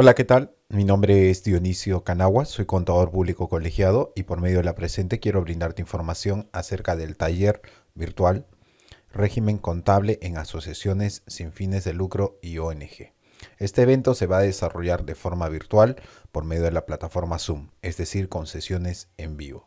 Hola, ¿qué tal? Mi nombre es Dionisio Canagua, soy contador público colegiado y por medio de la presente quiero brindarte información acerca del taller virtual Régimen Contable en Asociaciones sin fines de lucro y ONG. Este evento se va a desarrollar de forma virtual por medio de la plataforma Zoom, es decir, con sesiones en vivo.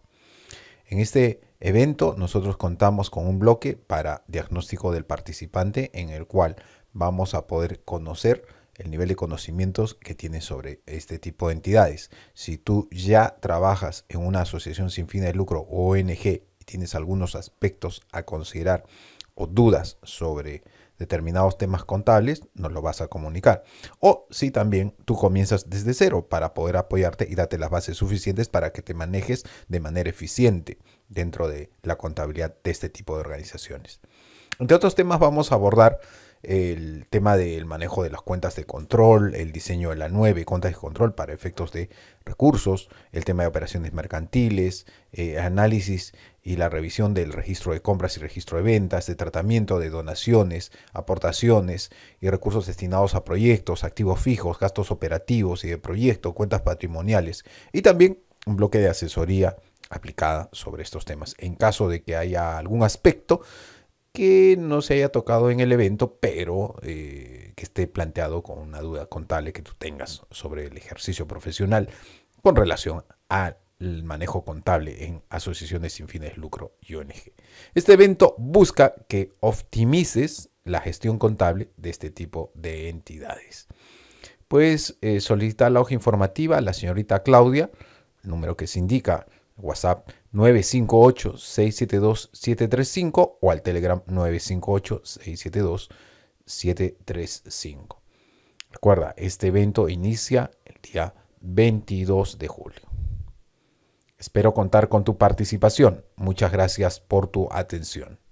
En este evento nosotros contamos con un bloque para diagnóstico del participante en el cual vamos a poder conocer el nivel de conocimientos que tienes sobre este tipo de entidades. Si tú ya trabajas en una asociación sin fin de lucro o ONG y tienes algunos aspectos a considerar o dudas sobre determinados temas contables, nos lo vas a comunicar. O si también tú comienzas desde cero para poder apoyarte y darte las bases suficientes para que te manejes de manera eficiente dentro de la contabilidad de este tipo de organizaciones. Entre otros temas vamos a abordar el tema del manejo de las cuentas de control, el diseño de la nueve cuentas de control para efectos de recursos, el tema de operaciones mercantiles, eh, análisis y la revisión del registro de compras y registro de ventas, de tratamiento de donaciones, aportaciones y recursos destinados a proyectos, activos fijos, gastos operativos y de proyecto, cuentas patrimoniales y también un bloque de asesoría aplicada sobre estos temas. En caso de que haya algún aspecto que no se haya tocado en el evento, pero eh, que esté planteado con una duda contable que tú tengas sobre el ejercicio profesional con relación al manejo contable en asociaciones sin fines de lucro y ONG. Este evento busca que optimices la gestión contable de este tipo de entidades. Pues eh, solicita la hoja informativa a la señorita Claudia, número que se indica WhatsApp 958-672-735 o al Telegram 958-672-735. Recuerda, este evento inicia el día 22 de julio. Espero contar con tu participación. Muchas gracias por tu atención.